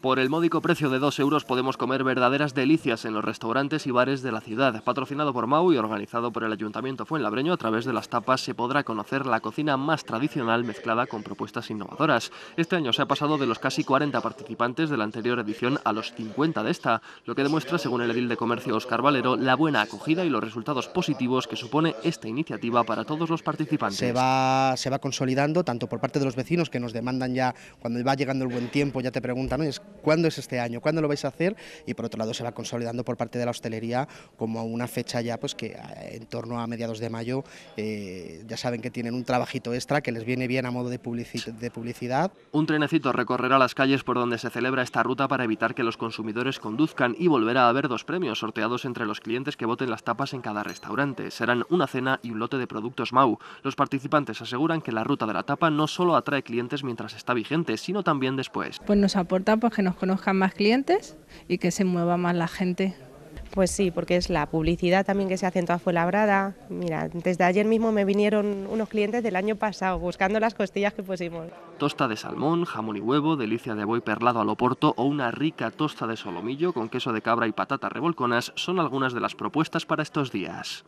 Por el módico precio de 2 euros podemos comer verdaderas delicias en los restaurantes y bares de la ciudad. Patrocinado por MAU y organizado por el Ayuntamiento Fuenlabreño, a través de las tapas se podrá conocer la cocina más tradicional mezclada con propuestas innovadoras. Este año se ha pasado de los casi 40 participantes de la anterior edición a los 50 de esta, lo que demuestra, según el edil de comercio Oscar Valero, la buena acogida y los resultados positivos que supone esta iniciativa para todos los participantes. Se va, consolidando tanto por parte de los vecinos que nos demandan ya, cuando va llegando el buen tiempo, ya te preguntan, ¿Cuándo es este año? ¿Cuándo lo vais a hacer? Y por otro lado se va consolidando por parte de la hostelería como una fecha ya pues que eh, en torno a mediados de mayo eh, ya saben que tienen un trabajito extra que les viene bien a modo de, publicidad. Un trenecito recorrerá las calles por donde se celebra esta ruta para evitar que los consumidores conduzcan y volverá a haber dos premios sorteados entre los clientes que voten las tapas en cada restaurante. Serán una cena y un lote de productos MAU. Los participantes aseguran que la ruta de la tapa no solo atrae clientes mientras está vigente, sino también después. Pues nos aporta pues, que nos conozcan más clientes y que se mueva más la gente. Pues sí, porque es la publicidad también que se hace en toda Fuenlabrada. Mira, desde ayer mismo me vinieron unos clientes del año pasado buscando las costillas que pusimos. Tosta de salmón, jamón y huevo, delicia de buey perlado al oporto o una rica tosta de solomillo con queso de cabra y patatas revolconas son algunas de las propuestas para estos días.